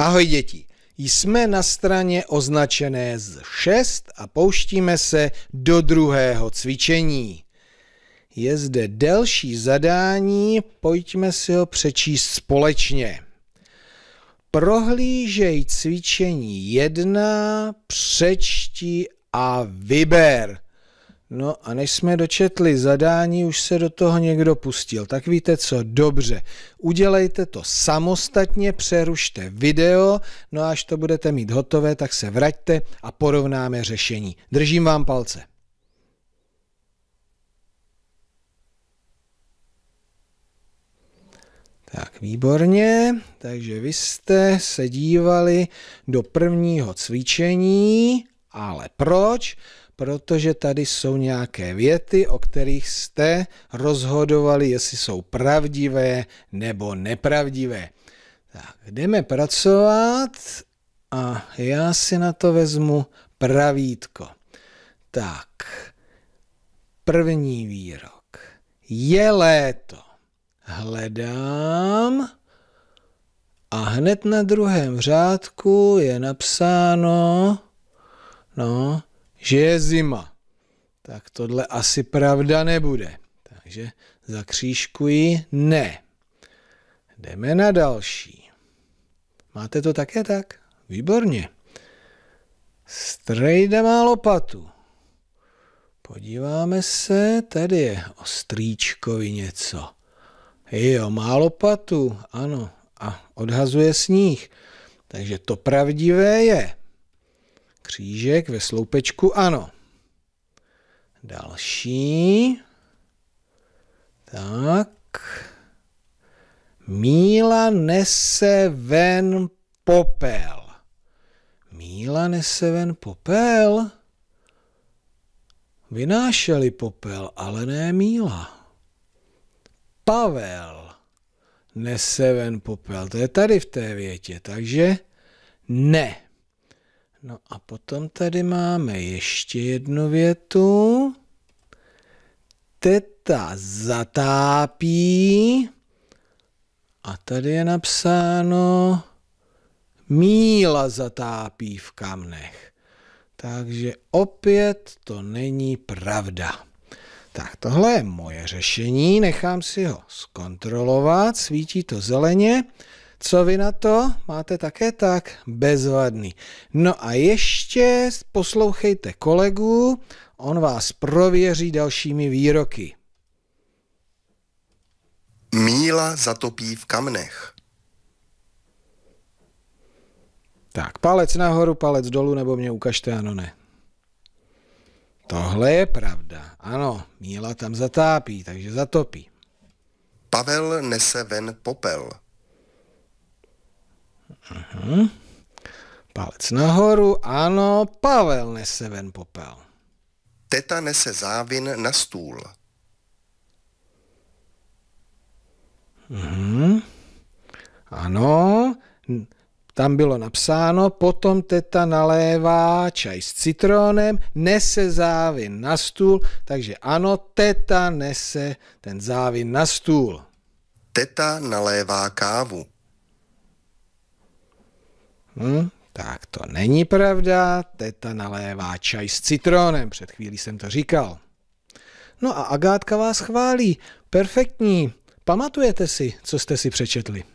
Ahoj děti, jsme na straně označené z 6 a pouštíme se do druhého cvičení. Je zde delší zadání, pojďme si ho přečíst společně. Prohlížej cvičení 1, přečti a vyber. No a než jsme dočetli zadání, už se do toho někdo pustil. Tak víte co, dobře, udělejte to samostatně, přerušte video, no až to budete mít hotové, tak se vraťte a porovnáme řešení. Držím vám palce. Tak, výborně. Takže vy jste se dívali do prvního cvičení, ale proč? protože tady jsou nějaké věty, o kterých jste rozhodovali, jestli jsou pravdivé nebo nepravdivé. Tak, jdeme pracovat a já si na to vezmu pravítko. Tak, první výrok. Je léto. Hledám a hned na druhém řádku je napsáno, no, že je zima. Tak tohle asi pravda nebude. Takže zakřížkuji ne. Jdeme na další. Máte to také tak? Výborně. Strejda má lopatu. Podíváme se, tady je o strýčkovi něco. Jo, má lopatu, ano, a odhazuje sníh. Takže to pravdivé je křížek ve sloupečku, ano. Další. Tak. Míla nese ven popel. Míla nese ven popel? Vynášeli popel, ale ne míla. Pavel nese ven popel. To je tady v té větě, takže ne. No a potom tady máme ještě jednu větu. Teta zatápí. A tady je napsáno míla zatápí v kamnech. Takže opět to není pravda. Tak tohle je moje řešení, nechám si ho zkontrolovat, svítí to zeleně. Co vy na to? Máte také tak? Bezvadný. No a ještě poslouchejte kolegu, on vás prověří dalšími výroky. Míla zatopí v kamnech. Tak, palec nahoru, palec dolů, nebo mě ukažte, ano, ne. Tohle je pravda. Ano, míla tam zatápí, takže zatopí. Pavel nese ven popel. Aha. Palec nahoru, ano, Pavel nese ven popel. Teta nese závin na stůl. Mhm. Ano, tam bylo napsáno, potom teta nalévá čaj s citronem, nese závin na stůl, takže ano, teta nese ten závin na stůl. Teta nalévá kávu. Hm? Tak to není pravda, teta nalévá čaj s citronem, před chvílí jsem to říkal. No a Agátka vás chválí, perfektní, pamatujete si, co jste si přečetli.